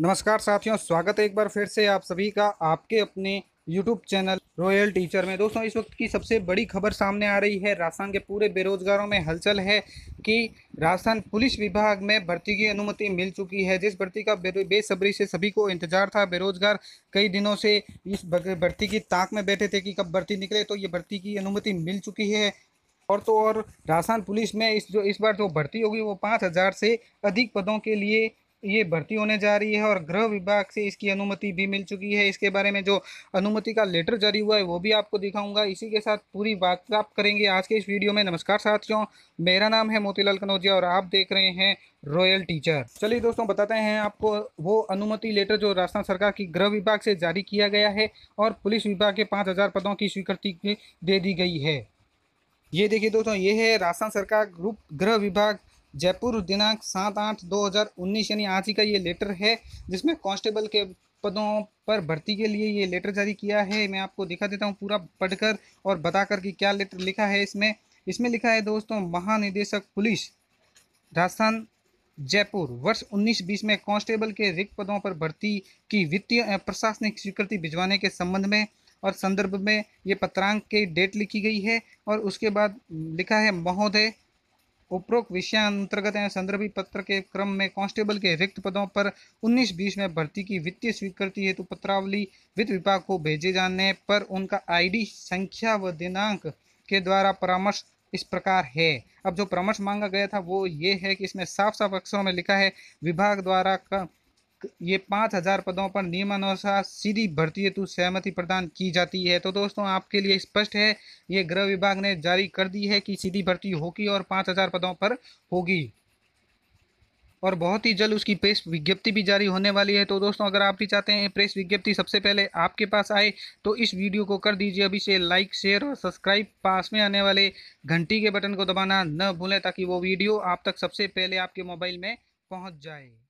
नमस्कार साथियों स्वागत है एक बार फिर से आप सभी का आपके अपने यूट्यूब चैनल रॉयल टीचर में दोस्तों इस वक्त की सबसे बड़ी खबर सामने आ रही है राजस्थान के पूरे बेरोजगारों में हलचल है कि राजस्थान पुलिस विभाग में भर्ती की अनुमति मिल चुकी है जिस भर्ती का बेसब्री से सभी को इंतजार था बेरोजगार कई दिनों से इस भर्ती की ताक में बैठे थे कि कब भर्ती निकले तो ये भर्ती की अनुमति मिल चुकी है और तो और राजस्थान पुलिस में इस जो इस बार जो भर्ती होगी वो पाँच हज़ार से अधिक पदों के लिए ये भर्ती होने जा रही है और गृह विभाग से इसकी अनुमति भी मिल चुकी है इसके बारे में जो अनुमति का लेटर जारी हुआ है वो भी आपको दिखाऊंगा इसी के साथ पूरी बात आप करेंगे आज के इस वीडियो में नमस्कार साथियों मेरा नाम है मोतीलाल कनौजिया और आप देख रहे हैं रॉयल टीचर चलिए दोस्तों बताते हैं आपको वो अनुमति लेटर जो राजस्थान सरकार की गृह विभाग से जारी किया गया है और पुलिस विभाग के पाँच हज़ार पदों की स्वीकृति दे दी गई है ये देखिए दोस्तों ये है राजस्थान सरकार ग्रुप गृह विभाग जयपुर दिनांक सात आठ दो हज़ार उन्नीस यानी आज ही का ये लेटर है जिसमें कांस्टेबल के पदों पर भर्ती के लिए ये लेटर जारी किया है मैं आपको दिखा देता हूँ पूरा पढ़कर और बताकर कि क्या लेटर लिखा है इसमें इसमें लिखा है दोस्तों महानिदेशक पुलिस राजस्थान जयपुर वर्ष बीस में कांस्टेबल के रिक्त पदों पर भर्ती की वित्तीय प्रशासनिक स्वीकृति भिजवाने के संबंध में और संदर्भ में ये पत्रांक के डेट लिखी गई है और उसके बाद लिखा है महोदय उपरोक्त विषयांतर्गत एवं संदर्भी पत्र के क्रम में कांस्टेबल के रिक्त पदों पर 19-20 में भर्ती की वित्तीय स्वीकृति हेतु पत्रावली वित्त विभाग को भेजे जाने पर उनका आईडी संख्या व दिनांक के द्वारा परामर्श इस प्रकार है अब जो परामर्श मांगा गया था वो ये है कि इसमें साफ साफ अक्षरों में लिखा है विभाग द्वारा ये पाँच हज़ार पदों पर नियमानुसार सीधी भर्ती हेतु सहमति प्रदान की जाती है तो दोस्तों आपके लिए स्पष्ट है ये गृह विभाग ने जारी कर दी है कि सीधी भर्ती होगी और पाँच हज़ार पदों पर होगी और बहुत ही जल्द उसकी प्रेस विज्ञप्ति भी जारी होने वाली है तो दोस्तों अगर आप भी चाहते हैं प्रेस विज्ञप्ति सबसे पहले आपके पास आए तो इस वीडियो को कर दीजिए अभी से लाइक शेयर और सब्सक्राइब पास में आने वाले घंटी के बटन को दबाना न भूलें ताकि वो वीडियो आप तक सबसे पहले आपके मोबाइल में पहुँच जाए